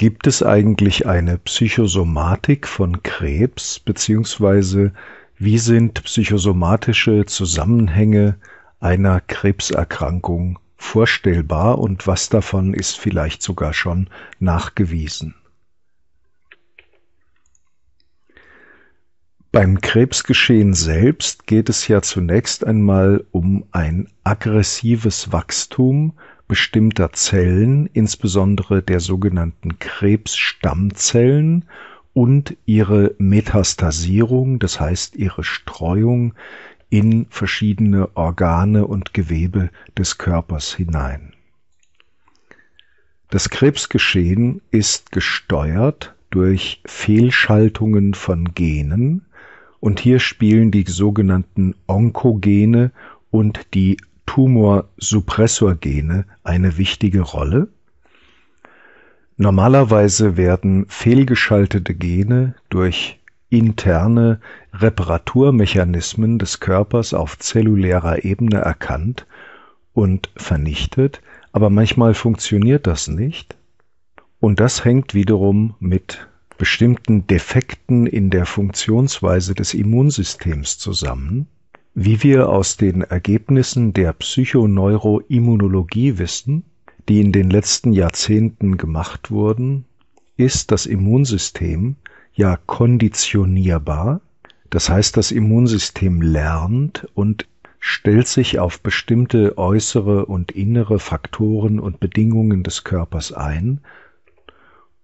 Gibt es eigentlich eine Psychosomatik von Krebs, beziehungsweise wie sind psychosomatische Zusammenhänge einer Krebserkrankung vorstellbar und was davon ist vielleicht sogar schon nachgewiesen? Beim Krebsgeschehen selbst geht es ja zunächst einmal um ein aggressives Wachstum bestimmter Zellen, insbesondere der sogenannten Krebsstammzellen und ihre Metastasierung, das heißt ihre Streuung in verschiedene Organe und Gewebe des Körpers hinein. Das Krebsgeschehen ist gesteuert durch Fehlschaltungen von Genen und hier spielen die sogenannten Onkogene und die Tumorsuppressorgene eine wichtige Rolle? Normalerweise werden fehlgeschaltete Gene durch interne Reparaturmechanismen des Körpers auf zellulärer Ebene erkannt und vernichtet, aber manchmal funktioniert das nicht. Und das hängt wiederum mit bestimmten Defekten in der Funktionsweise des Immunsystems zusammen. Wie wir aus den Ergebnissen der Psychoneuroimmunologie wissen, die in den letzten Jahrzehnten gemacht wurden, ist das Immunsystem ja konditionierbar, das heißt das Immunsystem lernt und stellt sich auf bestimmte äußere und innere Faktoren und Bedingungen des Körpers ein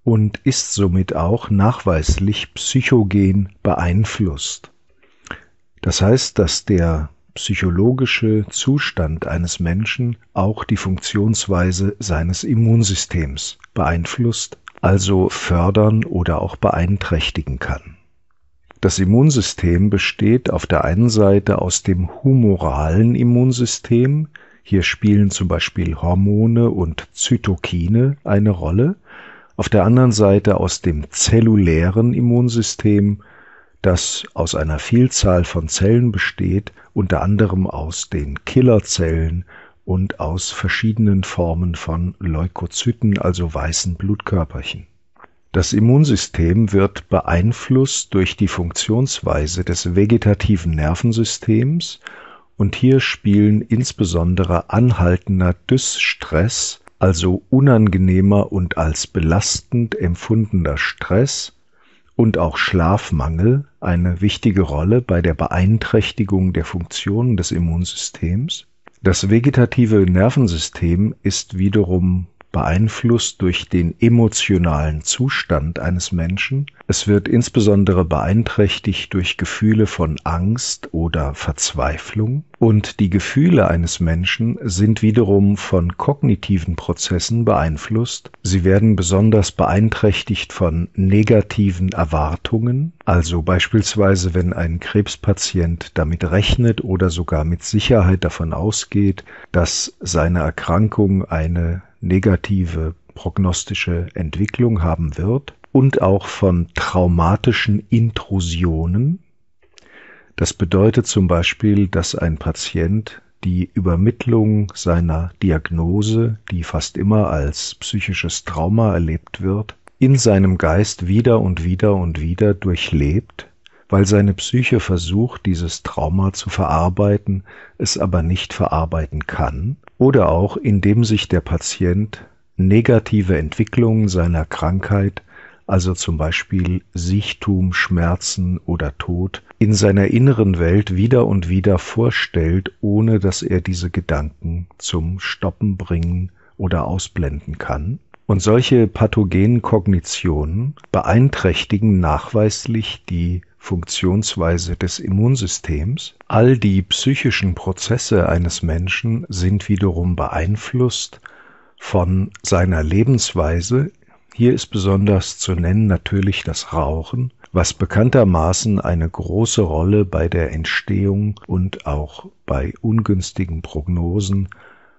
und ist somit auch nachweislich psychogen beeinflusst. Das heißt, dass der psychologische Zustand eines Menschen auch die Funktionsweise seines Immunsystems beeinflusst, also fördern oder auch beeinträchtigen kann. Das Immunsystem besteht auf der einen Seite aus dem humoralen Immunsystem, hier spielen zum Beispiel Hormone und Zytokine eine Rolle, auf der anderen Seite aus dem zellulären Immunsystem, das aus einer Vielzahl von Zellen besteht, unter anderem aus den Killerzellen und aus verschiedenen Formen von Leukozyten, also weißen Blutkörperchen. Das Immunsystem wird beeinflusst durch die Funktionsweise des vegetativen Nervensystems und hier spielen insbesondere anhaltender Dysstress, also unangenehmer und als belastend empfundener Stress und auch Schlafmangel eine wichtige Rolle bei der Beeinträchtigung der Funktionen des Immunsystems. Das vegetative Nervensystem ist wiederum beeinflusst durch den emotionalen Zustand eines Menschen. Es wird insbesondere beeinträchtigt durch Gefühle von Angst oder Verzweiflung. Und die Gefühle eines Menschen sind wiederum von kognitiven Prozessen beeinflusst. Sie werden besonders beeinträchtigt von negativen Erwartungen, also beispielsweise wenn ein Krebspatient damit rechnet oder sogar mit Sicherheit davon ausgeht, dass seine Erkrankung eine negative prognostische Entwicklung haben wird und auch von traumatischen Intrusionen. Das bedeutet zum Beispiel, dass ein Patient die Übermittlung seiner Diagnose, die fast immer als psychisches Trauma erlebt wird, in seinem Geist wieder und wieder und wieder durchlebt weil seine Psyche versucht, dieses Trauma zu verarbeiten, es aber nicht verarbeiten kann, oder auch indem sich der Patient negative Entwicklungen seiner Krankheit, also zum Beispiel Sichtum, Schmerzen oder Tod, in seiner inneren Welt wieder und wieder vorstellt, ohne dass er diese Gedanken zum Stoppen bringen oder ausblenden kann. Und solche pathogenen Kognitionen beeinträchtigen nachweislich die Funktionsweise des Immunsystems. All die psychischen Prozesse eines Menschen sind wiederum beeinflusst von seiner Lebensweise. Hier ist besonders zu nennen natürlich das Rauchen, was bekanntermaßen eine große Rolle bei der Entstehung und auch bei ungünstigen Prognosen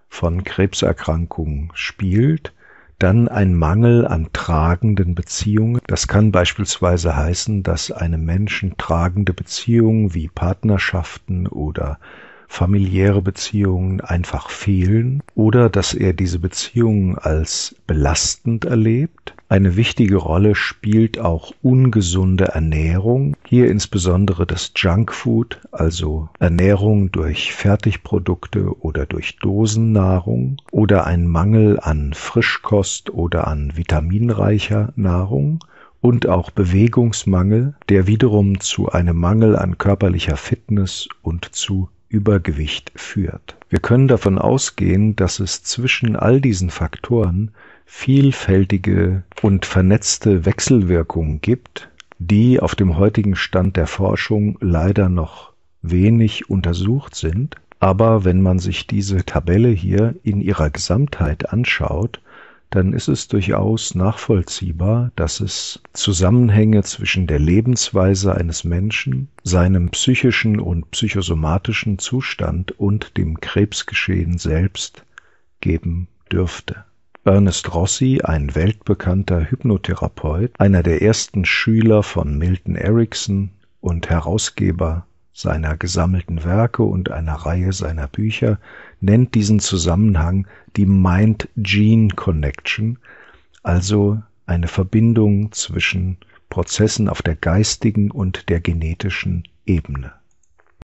von Krebserkrankungen spielt. Dann ein Mangel an tragenden Beziehungen. Das kann beispielsweise heißen, dass einem Menschen tragende Beziehungen wie Partnerschaften oder familiäre Beziehungen einfach fehlen oder dass er diese Beziehungen als belastend erlebt eine wichtige Rolle spielt auch ungesunde Ernährung, hier insbesondere das Junkfood, also Ernährung durch Fertigprodukte oder durch Dosennahrung oder ein Mangel an Frischkost oder an vitaminreicher Nahrung und auch Bewegungsmangel, der wiederum zu einem Mangel an körperlicher Fitness und zu Übergewicht führt. Wir können davon ausgehen, dass es zwischen all diesen Faktoren vielfältige und vernetzte Wechselwirkungen gibt, die auf dem heutigen Stand der Forschung leider noch wenig untersucht sind. Aber wenn man sich diese Tabelle hier in ihrer Gesamtheit anschaut, dann ist es durchaus nachvollziehbar, dass es Zusammenhänge zwischen der Lebensweise eines Menschen, seinem psychischen und psychosomatischen Zustand und dem Krebsgeschehen selbst geben dürfte. Ernest Rossi, ein weltbekannter Hypnotherapeut, einer der ersten Schüler von Milton Erickson und Herausgeber seiner gesammelten Werke und einer Reihe seiner Bücher, nennt diesen Zusammenhang die Mind-Gene-Connection, also eine Verbindung zwischen Prozessen auf der geistigen und der genetischen Ebene.